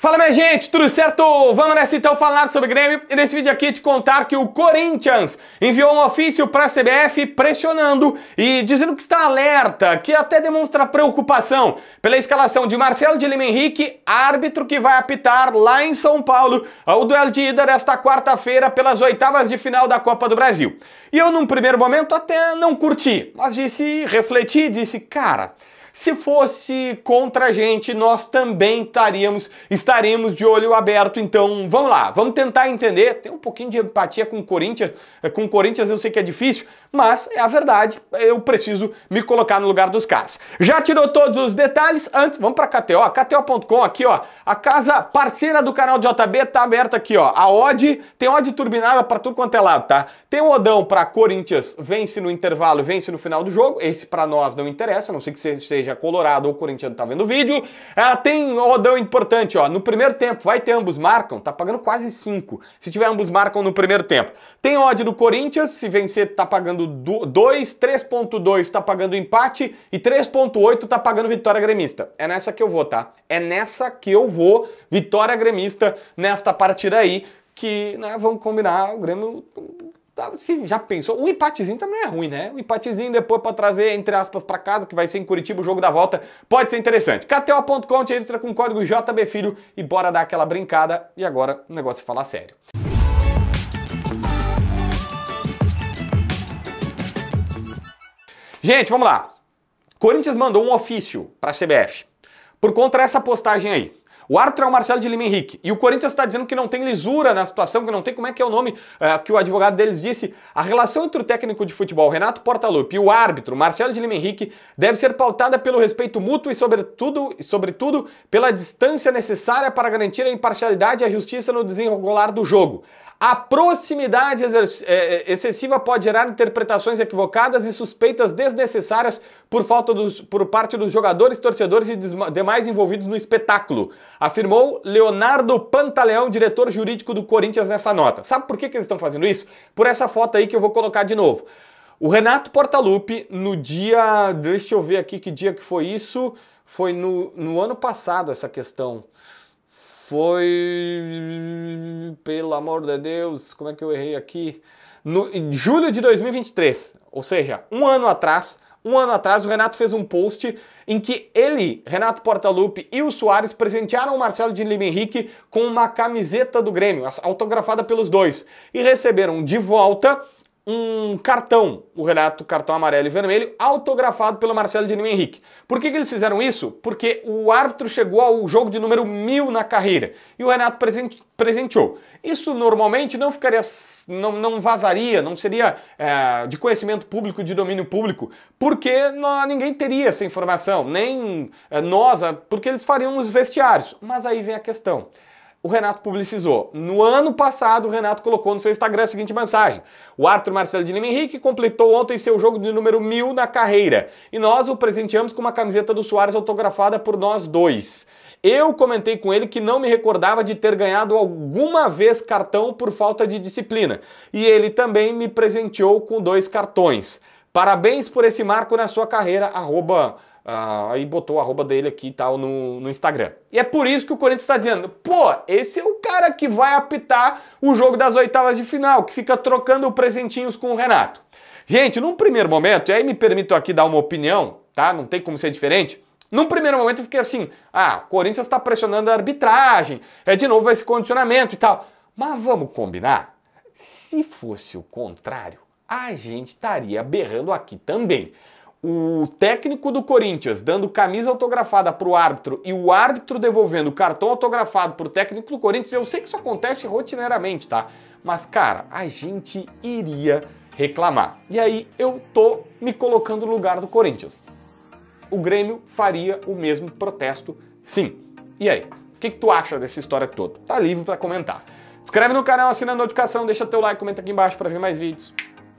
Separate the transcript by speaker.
Speaker 1: Fala minha gente, tudo certo? Vamos nessa então falar sobre Grêmio e nesse vídeo aqui te contar que o Corinthians enviou um ofício para a CBF pressionando e dizendo que está alerta, que até demonstra preocupação pela escalação de Marcelo de Lima Henrique, árbitro que vai apitar lá em São Paulo o duelo de ida desta quarta-feira pelas oitavas de final da Copa do Brasil. E eu num primeiro momento até não curti, mas disse, refleti, disse, cara, se fosse contra a gente, nós também estaríamos estaremos de olho aberto. Então, vamos lá, vamos tentar entender. Tem um pouquinho de empatia com o Corinthians, eh, com o Corinthians eu sei que é difícil, mas é a verdade, eu preciso me colocar no lugar dos caras. Já tirou todos os detalhes? Antes, vamos para KTO, kto.com aqui, ó. A casa parceira do canal JB tá aberta aqui, ó. A odd, tem odd turbinada para tudo quanto é lado, tá? Tem o odão para Corinthians, vence no intervalo, vence no final do jogo. Esse para nós não interessa, a não sei que seja Colorado ou Corinthians tá vendo o vídeo. Ela ah, tem odão importante, ó, no no primeiro tempo vai ter ambos marcam, tá pagando quase 5. Se tiver ambos marcam no primeiro tempo. Tem odd do Corinthians, se vencer tá pagando 2, 3.2 tá pagando empate e 3.8 tá pagando vitória gremista. É nessa que eu vou, tá? É nessa que eu vou, vitória gremista nesta partida aí, que, né, vamos combinar, o Grêmio você tá, já pensou, um empatezinho também é ruim, né? Um empatezinho depois para trazer, entre aspas, para casa, que vai ser em Curitiba o jogo da volta, pode ser interessante. KTO.com, te registra com código JBFilho e bora dar aquela brincada. E agora o negócio é falar sério. Gente, vamos lá. Corinthians mandou um ofício para a CBF por conta dessa postagem aí. O árbitro é o Marcelo de Lima Henrique. E o Corinthians está dizendo que não tem lisura na situação, que não tem como é que é o nome é, que o advogado deles disse. A relação entre o técnico de futebol Renato Portaluppi e o árbitro Marcelo de Lima Henrique deve ser pautada pelo respeito mútuo e, sobretudo, e sobretudo pela distância necessária para garantir a imparcialidade e a justiça no desenrolar do jogo. A proximidade é, é, excessiva pode gerar interpretações equivocadas e suspeitas desnecessárias por falta dos, por parte dos jogadores, torcedores e demais envolvidos no espetáculo, afirmou Leonardo Pantaleão, diretor jurídico do Corinthians, nessa nota. Sabe por que, que eles estão fazendo isso? Por essa foto aí que eu vou colocar de novo. O Renato Portaluppi, no dia. Deixa eu ver aqui que dia que foi isso. Foi no, no ano passado essa questão foi. Pelo amor de Deus, como é que eu errei aqui? No, em julho de 2023, ou seja, um ano atrás. Um ano atrás, o Renato fez um post em que ele, Renato Portaluppi e o Soares presentearam o Marcelo de Lima Henrique com uma camiseta do Grêmio, autografada pelos dois, e receberam de volta um cartão, o Renato, cartão amarelo e vermelho, autografado pelo Marcelo Dinho Henrique. Por que, que, eles fizeram isso? Porque o árbitro chegou ao jogo de número mil na carreira e o Renato presente, presenteou. Isso normalmente não ficaria, não, não vazaria, não seria é, de conhecimento público, de domínio público, porque não, ninguém teria essa informação, nem é, nós, porque eles fariam os vestiários. Mas aí vem a questão o Renato publicizou. No ano passado, o Renato colocou no seu Instagram a seguinte mensagem: O Arthur Marcelo de Lima Henrique completou ontem seu jogo de número mil na carreira e nós o presenteamos com uma camiseta do Soares autografada por nós dois. Eu comentei com ele que não me recordava de ter ganhado alguma vez cartão por falta de disciplina e ele também me presenteou com dois cartões. Parabéns por esse marco na sua carreira, arroba ah, aí botou o arroba dele aqui e tal no, no Instagram. E é por isso que o Corinthians está dizendo: pô, esse é o cara que vai apitar o jogo das oitavas de final, que fica trocando presentinhos com o Renato. Gente, num primeiro momento, e aí me permito aqui dar uma opinião, tá? Não tem como ser diferente. Num primeiro momento eu fiquei assim: ah, o Corinthians está pressionando a arbitragem, é de novo esse condicionamento e tal. Mas vamos combinar? Se fosse o contrário, a gente estaria berrando aqui também o técnico do Corinthians dando camisa autografada para o árbitro e o árbitro devolvendo cartão autografado para o técnico do Corinthians, eu sei que isso acontece rotineiramente, tá? Mas, cara, a gente iria reclamar. E aí eu tô me colocando no lugar do Corinthians. O Grêmio faria o mesmo protesto, sim. E aí? O que, que tu acha dessa história toda? Tá livre para comentar. Inscreve no canal, assina a notificação, deixa teu like, comenta aqui embaixo para ver mais vídeos.